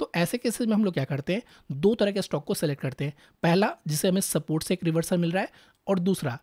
तो ऐसे केसेस में हम लोग क्या करते हैं दो तरह के स्टॉक को सेलेक्ट करते हैं पहला जिसे हमें सपोर्ट से एक रिवर्सल मिल रहा है और दूसरा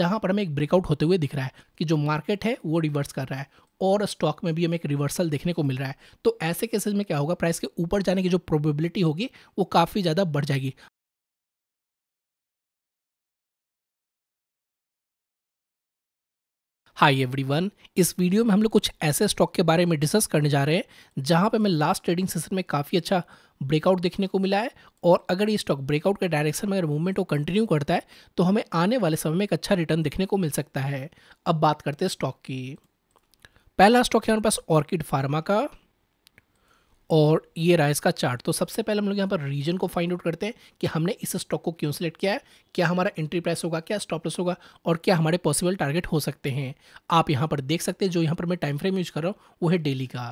जहां पर हमें एक ब्रेकआउट होते हुए दिख रहा है कि जो मार्केट है वो रिवर्स कर रहा है और स्टॉक में भी हमें एक रिवर्सल देखने को मिल रहा है तो ऐसे केसेस में क्या होगा प्राइस के ऊपर जाने की जो प्रोबेबिलिटी होगी वो काफ़ी ज़्यादा बढ़ जाएगी हाय एवरीवन इस वीडियो में हम लोग कुछ ऐसे स्टॉक के बारे में डिस्कस करने जा रहे हैं जहां पे हमें लास्ट ट्रेडिंग सेशन में काफ़ी अच्छा ब्रेकआउट देखने को मिला है और अगर ये स्टॉक ब्रेकआउट के डायरेक्शन में अगर मूवमेंट को कंटिन्यू करता है तो हमें आने वाले समय में एक अच्छा रिटर्न देखने को मिल सकता है अब बात करते हैं स्टॉक की पहला स्टॉक है हमारे पास ऑर्किड फार्मा का और ये रहा इसका चार्ट तो सबसे पहले हम लोग यहाँ पर रीजन को फाइंड आउट करते हैं कि हमने इस स्टॉक को क्यों सिलेक्ट किया है क्या हमारा एंट्री प्राइस होगा क्या स्टॉप लॉस होगा और क्या हमारे पॉसिबल टारगेट हो सकते हैं आप यहाँ पर देख सकते हैं जो यहाँ पर मैं टाइम फ्रेम यूज कर रहा हूँ वो है डेली का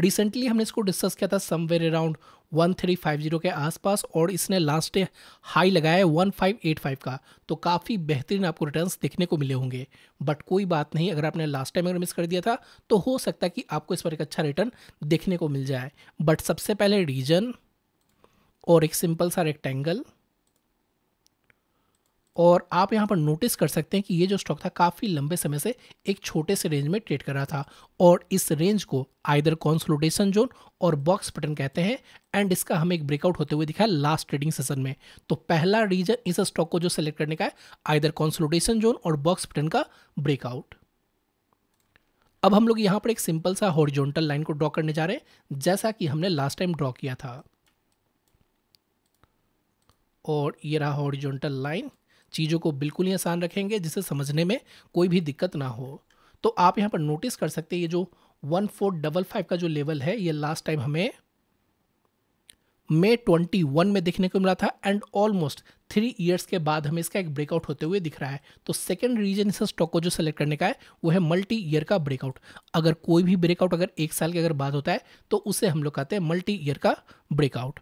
रिसेंटली हमने इसको डिस्कस किया था somewhere around one three five zero के आसपास और इसने लास्ट डे हाई लगाया है वन फाइव एट फाइव का तो काफ़ी बेहतरीन आपको रिटर्न्स देखने को मिले होंगे बट कोई बात नहीं अगर आपने लास्ट टाइम अगर मिस कर दिया था तो हो सकता है कि आपको इस पर एक अच्छा रिटर्न देखने को मिल जाए बट सबसे पहले रीजन और एक सिंपल सा रेक्टेंगल और आप यहाँ पर नोटिस कर सकते हैं कि ये जो स्टॉक था काफ़ी लंबे समय से एक छोटे से रेंज में ट्रेड कर रहा था और इस रेंज को either consolidation zone or box pattern कहते हैं एंड इसका हमें एक ब्रेकआउट होते हुए दिखा लास्ट ट्रेडिंग सेशन में तो पहला रीजन इस स्टॉक को जो सेलेक्ट करने का है either consolidation zone or box pattern का ब्रेकआउट अब हम लोग यहाँ पर एक सिंपल सा हॉरिजॉन्टल लाइन को ड्रॉ करने जा रहे हैं जैसा कि हमने लास्ट टाइम ड्रॉ किया था और ये रहा हॉरिजॉन्टल लाइन चीज़ों को बिल्कुल ही आसान रखेंगे जिसे समझने में कोई भी दिक्कत ना हो तो आप यहाँ पर नोटिस कर सकते हैं ये जो वन फोर डबल फाइव का जो लेवल है ये लास्ट टाइम हमें मे ट्वेंटी वन में देखने को मिला था एंड ऑलमोस्ट थ्री ईयर्स के बाद हमें इसका एक ब्रेकआउट होते हुए दिख रहा है तो सेकेंड रीजन इस स्टॉक को जो सेलेक्ट करने का है वो है मल्टी ईयर का ब्रेकआउट अगर कोई भी ब्रेकआउट अगर एक साल की अगर बाद होता है तो उसे हम लोग कहते हैं मल्टी ईयर का ब्रेकआउट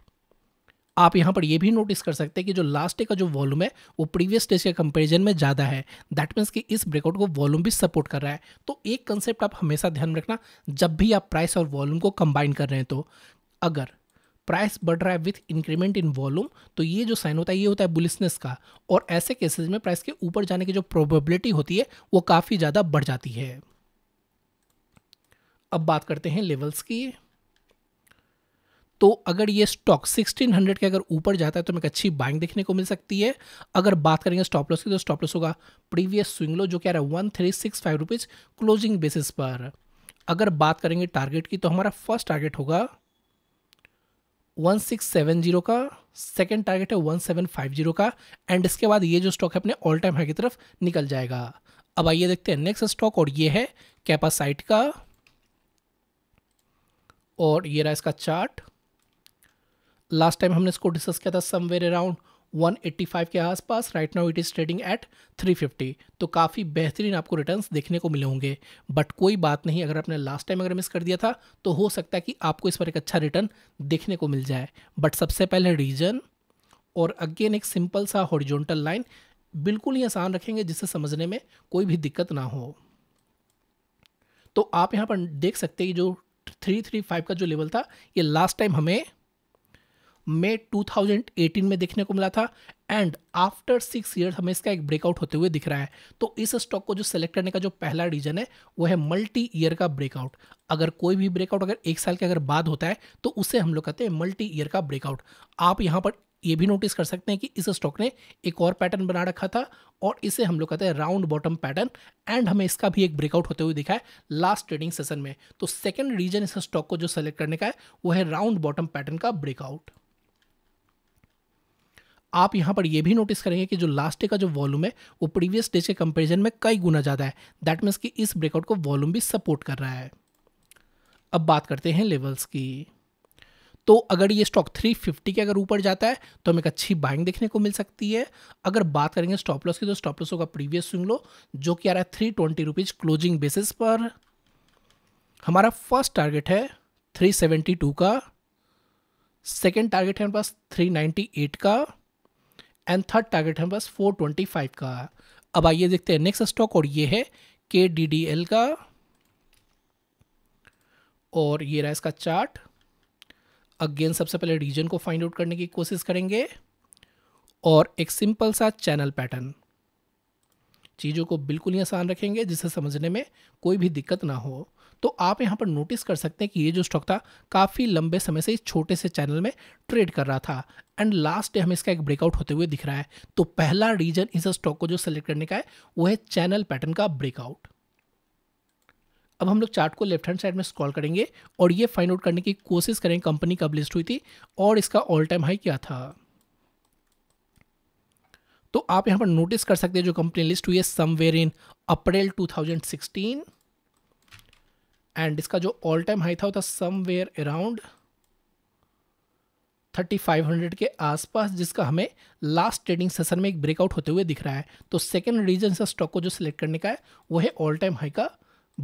आप यहाँ पर ये भी नोटिस कर सकते हैं कि जो लास्ट डे का जो वॉल्यूम है वो प्रीवियस डेज के कंपेरिजन में ज़्यादा है दैट मीन्स कि इस ब्रेकआउट को वॉल्यूम भी सपोर्ट कर रहा है तो एक कंसेप्ट आप हमेशा ध्यान में रखना जब भी आप प्राइस और वॉल्यूम को कंबाइन कर रहे हैं तो अगर प्राइस बढ़ रहा है विथ इंक्रीमेंट इन वॉल्यूम तो ये जो साइन होता है ये होता है बुलिसनेस का और ऐसे केसेस में प्राइस के ऊपर जाने की जो प्रोबेबिलिटी होती है वो काफ़ी ज़्यादा बढ़ जाती है अब बात करते हैं लेवल्स की तो अगर ये स्टॉक 1600 के अगर ऊपर जाता है तो हमें अच्छी बाइंग देखने को मिल सकती है अगर बात करेंगे स्टॉप लॉस की तो स्टॉप लॉस होगा प्रीवियस स्विंग लो जो क्या रहा है one three six five rupees closing basis पर अगर बात करेंगे टारगेट की तो हमारा फर्स्ट टारगेट होगा वन सिक्स सेवन जीरो का सेकेंड टारगेट है वन सेवन फाइव जीरो का एंड इसके बाद ये जो स्टॉक है अपने ऑल टाइम हाई की तरफ निकल जाएगा अब आइए देखते हैं नेक्स्ट स्टॉक और ये है कैपासाइट का और ये रहा इसका चार्ट लास्ट टाइम हमने इसको डिस्कस किया था समवेयर अराउंड 185 के आसपास right now it is trading at 350 तो काफ़ी बेहतरीन आपको रिटर्न्स देखने को मिले होंगे बट कोई बात नहीं अगर आपने लास्ट टाइम अगर मिस कर दिया था तो हो सकता है कि आपको इस पर एक अच्छा रिटर्न देखने को मिल जाए बट सबसे पहले रीजन और अगेन एक सिंपल सा हॉरिजोनटल लाइन बिल्कुल ही आसान रखेंगे जिससे समझने में कोई भी दिक्कत ना हो तो आप यहाँ पर देख सकते हैं कि जो थ्री थ्री फाइव का जो लेवल था ये लास्ट टाइम हमें మే 2018 మే దేఖనే కో మలా థా అండ్ ఆఫ్టర్ 6 ఇయర్స్ హమే ఇస్కా ఏక్ బ్రేక్ అవుట్ హోతే హుయే దేఖ రహా హై తో ఇస్ స్టాక్ కో జో సెలెక్ట్ కర్నే కా జో పహలా రీజన్ హై వో హై మల్టీ ఇయర్ కా బ్రేక్ అవుట్ అగర్ కోయి భీ బ్రేక్ అవుట్ అగర్ 1 సాల్ కే అగర్ baad హోతా హై తో ఉసే హమ్ లో కహతే మల్టీ ఇయర్ కా బ్రేక్ అవుట్ ఆప్ యహ పర్ ఏ భీ నోటిస్ కర్ సక్తే హై కి ఇస్ స్టాక్ నే ఏక్ aur ప్యాటర్న్ బనా రఖా థా aur ఇసే హమ్ లో కహతే రౌండ్ బాటమ్ ప్యాటర్న్ అండ్ హమే ఇస్కా భీ ఏక్ బ్రేక్ అవుట్ హోతే హుయే దేఖా లాస్ట్ ట్రేడింగ్ సెషన్ మే తో సెకండ్ రీజన్ ఇస్ స్టాక్ కో జో సెలెక్ట్ కర్నే కా హై వో హై రౌండ్ బాటమ్ ప్యా आप यहाँ पर यह भी नोटिस करेंगे कि जो लास्ट डे का जो वॉल्यूम है वो प्रीवियस डे के कंपेरिजन में कई गुना ज़्यादा है दैट मीन्स कि इस ब्रेकआउट को वॉल्यूम भी सपोर्ट कर रहा है अब बात करते हैं लेवल्स की तो अगर ये स्टॉक 350 के अगर ऊपर जाता है तो हमें एक अच्छी बाइंग देखने को मिल सकती है अगर बात करेंगे स्टॉप लॉस की तो स्टॉप लॉस होगा प्रीवियस स्विंग लो जो कि आ रहा है three twenty rupees closing basis पर हमारा फर्स्ट टारगेट है 372 का सेकंड टारगेट है हमारे पास 398 का एंड थर्ड टारगेट हमारे पास 425 का अब आइए देखते हैं नेक्स्ट स्टॉक और ये है के डी डी एल का और ये रहा इसका चार्ट अगेन सबसे पहले रीजन को फाइंड आउट करने की कोशिश करेंगे और एक सिंपल सा चैनल पैटर्न चीज़ों को बिल्कुल ही आसान रखेंगे जिसे समझने में कोई भी दिक्कत ना हो तो आप यहाँ पर नोटिस कर सकते हैं कि ये जो स्टॉक था काफ़ी लंबे समय से इस छोटे से चैनल में ट्रेड कर रहा था एंड लास्ट डे हमें इसका एक ब्रेकआउट होते हुए दिख रहा है तो पहला रीजन इस स्टॉक को जो सेलेक्ट करने का है वो है चैनल पैटर्न का ब्रेकआउट अब हम लोग चार्ट को लेफ्ट हैंड साइड में स्क्रॉल करेंगे और ये फाइंड आउट करने की कोशिश करें कंपनी कब लिस्ट हुई थी और इसका ऑल टाइम हाई क्या था तो आप यहां पर नोटिस कर सकते हैं जो कंपनी लिस्ट हुई है समवेयर इन अप्रैल 2016 एंड इसका जो ऑल टाइम हाई था वो था समवेयर अराउंड 3500 के आसपास जिसका हमें लास्ट ट्रेडिंग सेशन में एक ब्रेकआउट होते हुए दिख रहा है तो सेकेंड रीजन से स्टॉक को जो सिलेक्ट करने का है वो है ऑल टाइम हाई का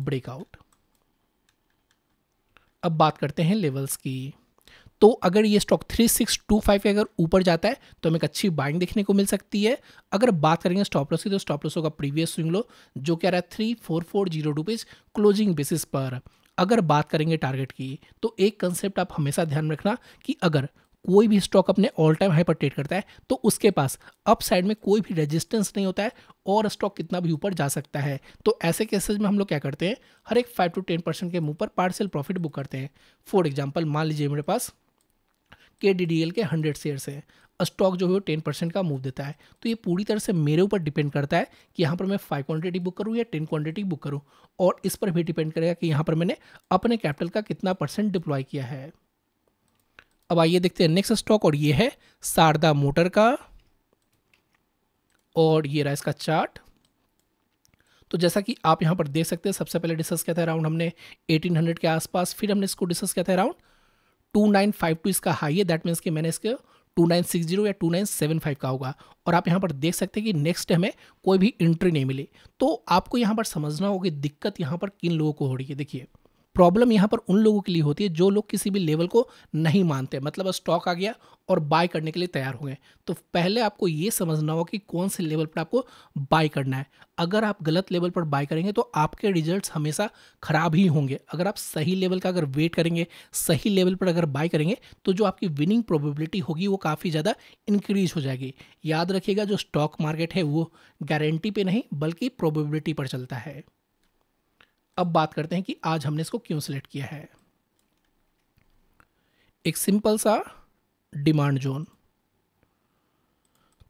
ब्रेकआउट अब बात करते हैं लेवल्स की तो अगर ये स्टॉक 3625 के अगर ऊपर जाता है तो हमें एक अच्छी बाइंग देखने को मिल सकती है अगर बात करेंगे स्टॉप लॉस की तो स्टॉप लॉसों का प्रीवियस स्विंग लो जो क्या रहा है three four four zero rupees closing basis पर अगर बात करेंगे टारगेट की तो एक कंसेप्ट आप हमेशा ध्यान रखना कि अगर कोई भी स्टॉक अपने ऑल टाइम हाई पर ट्रेड करता है तो उसके पास अप साइड में कोई भी रेजिस्टेंस नहीं होता है और स्टॉक कितना भी ऊपर जा सकता है तो ऐसे केसेज में हम लोग क्या करते हैं हर एक फाइव टू टेन परसेंट के मुंह पर पार्सल प्रॉफिट बुक करते हैं फॉर एग्जाम्पल मान लीजिए मेरे पास के डी एल के हंड्रेड शेयर्स हैं स्टॉक जो है वो टेन परसेंट का मूव देता है तो ये पूरी तरह से मेरे ऊपर डिपेंड करता है कि यहाँ पर मैं फाइव क्वांटिटी बुक करूँ या टेन क्वांटिटी बुक करूँ और इस पर भी डिपेंड करेगा कि यहाँ पर मैंने अपने कैपिटल का कितना परसेंट डिप्लॉय किया है अब आइए देखते हैं नेक्स्ट स्टॉक और ये है शारदा मोटर का और ये रहा इसका चार्ट तो जैसा कि आप यहाँ पर देख सकते हैं सबसे पहले डिस्कस किया था अराउंड हमने 1800 के आसपास फिर हमने इसको डिस्कस किया था around two nine five two इसका हाई है दैट मीन्स कि मैंने इसके टू नाइन सिक्स जीरो या टू नाइन सेवन फाइव का होगा और आप यहाँ पर देख सकते हैं कि नेक्स्ट हमें कोई भी एंट्री नहीं मिली तो आपको यहाँ पर समझना होगा दिक्कत यहाँ पर किन लोगों को हो रही है देखिए प्रॉब्लम यहाँ पर उन लोगों के लिए होती है जो लोग किसी भी लेवल को नहीं मानते मतलब स्टॉक आ गया और बाय करने के लिए तैयार हो गए तो पहले आपको ये समझना होगा कि कौन से लेवल पर आपको बाय करना है अगर आप गलत लेवल पर बाय करेंगे तो आपके रिजल्ट्स हमेशा ख़राब ही होंगे अगर आप सही लेवल का अगर वेट करेंगे सही लेवल पर अगर बाय करेंगे तो जो आपकी विनिंग प्रोबेबिलिटी होगी वो काफ़ी ज़्यादा इंक्रीज हो जाएगी याद रखिएगा जो स्टॉक मार्केट है वो गारंटी पे नहीं बल्कि प्रोबेबिलिटी पर चलता है अब बात करते हैं कि आज हमने इसको क्यों सिलेक्ट किया है एक सिंपल सा डिमांड जोन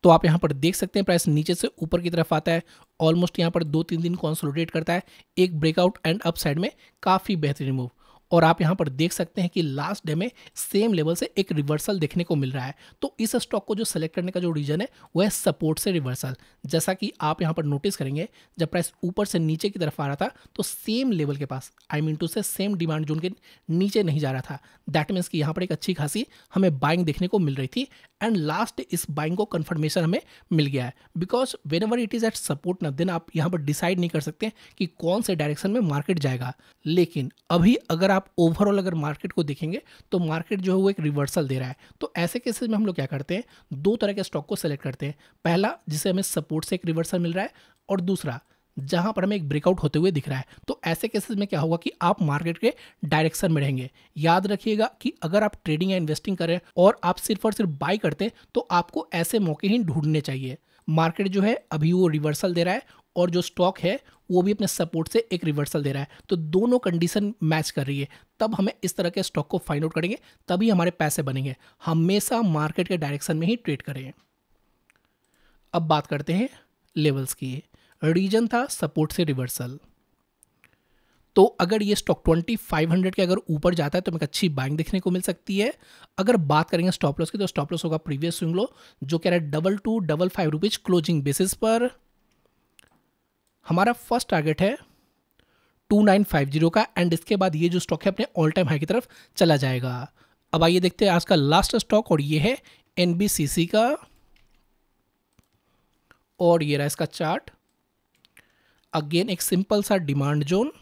तो आप यहां पर देख सकते हैं प्राइस नीचे से ऊपर की तरफ आता है ऑलमोस्ट यहां पर दो तीन दिन कॉन्सोलिडेट करता है एक ब्रेकआउट एंड अप साइड में काफ़ी बेहतरीन मूव और आप यहां पर देख सकते हैं कि लास्ट डे में सेम लेवल से एक रिवर्सल देखने को मिल रहा है तो इस स्टॉक को जो सेलेक्ट करने का जो रीजन है वह है सपोर्ट से रिवर्सल जैसा कि आप यहां पर नोटिस करेंगे जब प्राइस ऊपर से नीचे की तरफ आ रहा था तो सेम लेवल के पास I mean to say same demand zone के नीचे नहीं जा रहा था दैट मीन्स कि यहाँ पर एक अच्छी खासी हमें बाइंग देखने को मिल रही थी एंड लास्ट इस बाइंग को कन्फर्मेशन हमें मिल गया है because whenever it is at support ना देन आप यहाँ पर डिसाइड नहीं कर सकते कि कौन से डायरेक्शन में मार्केट जाएगा लेकिन अभी अगर आप ओवरऑल अगर मार्केट को देखेंगे तो मार्केट जो है वो एक रिवर्सल दे रहा है तो ऐसे केसेस में हम लोग क्या करते हैं दो तरह के स्टॉक को सेलेक्ट करते हैं पहला जिसे हमें सपोर्ट से एक रिवर्सल मिल रहा है और दूसरा जहां पर हमें एक ब्रेकआउट होते हुए दिख रहा है तो ऐसे केसेस में क्या होगा कि आप मार्केट के डायरेक्शन में रहेंगे याद रखिएगा कि अगर आप ट्रेडिंग या इन्वेस्टिंग करें और आप सिर्फ और सिर्फ बाई करते तो आपको ऐसे मौके ही ढूंढने चाहिए मार्केट जो है अभी वो रिवर्सल दे रहा है और जो स्टॉक है वो भी अपने सपोर्ट से एक रिवर्सल दे रहा है तो दोनों कंडीशन मैच कर रही है तब हमें इस तरह के स्टॉक को फाइंड आउट करेंगे तभी हमारे पैसे बनेंगे हमेशा मार्केट के डायरेक्शन में ही ट्रेड करें अब बात करते हैं लेवल्स की रीजन था सपोर्ट से रिवर्सल तो अगर ये स्टॉक 2500 के अगर ऊपर जाता है तो हमें अच्छी बाइंग देखने को मिल सकती है अगर बात करेंगे स्टॉप लॉस की तो स्टॉप लॉस होगा प्रीवियस स्विंग लो जो कह रहा है double two double five rupees closing basis पर हमारा फर्स्ट टारगेट है 2950 का एंड इसके बाद ये जो स्टॉक है अपने ऑल टाइम हाई की तरफ चला जाएगा अब आइए देखते हैं आज का लास्ट स्टॉक और ये है एन का और ये रहा इसका चार्ट अगेन एक सिंपल सा डिमांड जोन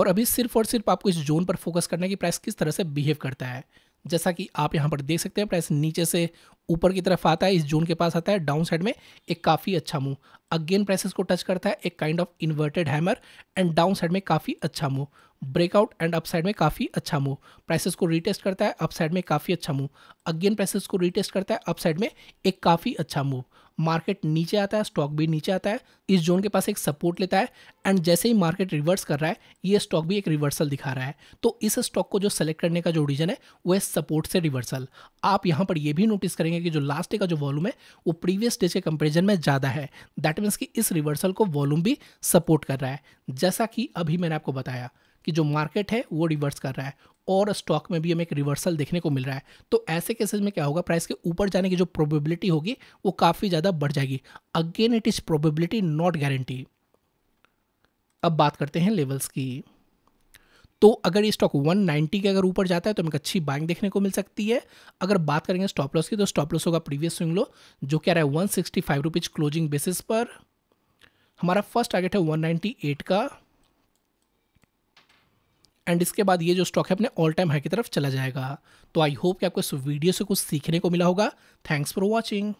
और अभी सिर्फ और सिर्फ आपको इस जोन पर फोकस करना है कि प्राइस किस तरह से बिहेव करता है जैसा कि आप यहाँ पर देख सकते हैं प्राइस नीचे से ऊपर की तरफ आता है इस जोन के पास आता है डाउन साइड में एक काफ़ी अच्छा मूव अगेन प्राइसेस को टच करता है एक kind of inverted hammer and down side में काफ़ी अच्छा move breakout and up side में काफ़ी अच्छा मूव प्राइसेस को रीटेस्ट करता है अप साइड में काफ़ी अच्छा मूव अगेन प्राइसेस को रीटेस्ट करता है अप साइड में एक काफ़ी अच्छा मूव मार्केट नीचे आता है स्टॉक भी नीचे आता है इस जोन के पास एक सपोर्ट लेता है एंड जैसे ही मार्केट रिवर्स कर रहा है ये स्टॉक भी एक रिवर्सल दिखा रहा है तो इस स्टॉक को जो सेलेक्ट करने का जो रीजन है वो है सपोर्ट से रिवर्सल आप यहाँ पर ये भी नोटिस करेंगे कि जो लास्ट डे का जो वॉल्यूम है वो प्रीवियस डेज के कंपेरिजन में ज़्यादा है दैट मीन्स कि इस रिवर्सल को वॉल्यूम भी सपोर्ट कर रहा है जैसा कि अभी मैंने आपको बताया कि जो मार्केट है वो रिवर्स कर रहा है और स्टॉक में भी हमें एक रिवर्सल देखने को मिल रहा है तो ऐसे केसेस में क्या होगा प्राइस के ऊपर जाने की जो प्रोबेबिलिटी होगी वो काफ़ी ज़्यादा बढ़ जाएगी again it is probability not guarantee अब बात करते हैं लेवल्स की तो अगर ये स्टॉक 190 के अगर ऊपर जाता है तो हमें अच्छी बाइंग देखने को मिल सकती है अगर बात करेंगे स्टॉप लॉस की तो स्टॉप लॉस होगा प्रीवियस स्विंग लो जो क्या रहा है वन सिक्सटी क्लोजिंग बेसिस पर हमारा फर्स्ट टारगेट है 198 का एंड इसके बाद ये जो स्टॉक है अपने ऑल टाइम हाई की तरफ चला जाएगा तो आई होप कि आपको इस वीडियो से कुछ सीखने को मिला होगा थैंक्स फॉर वॉचिंग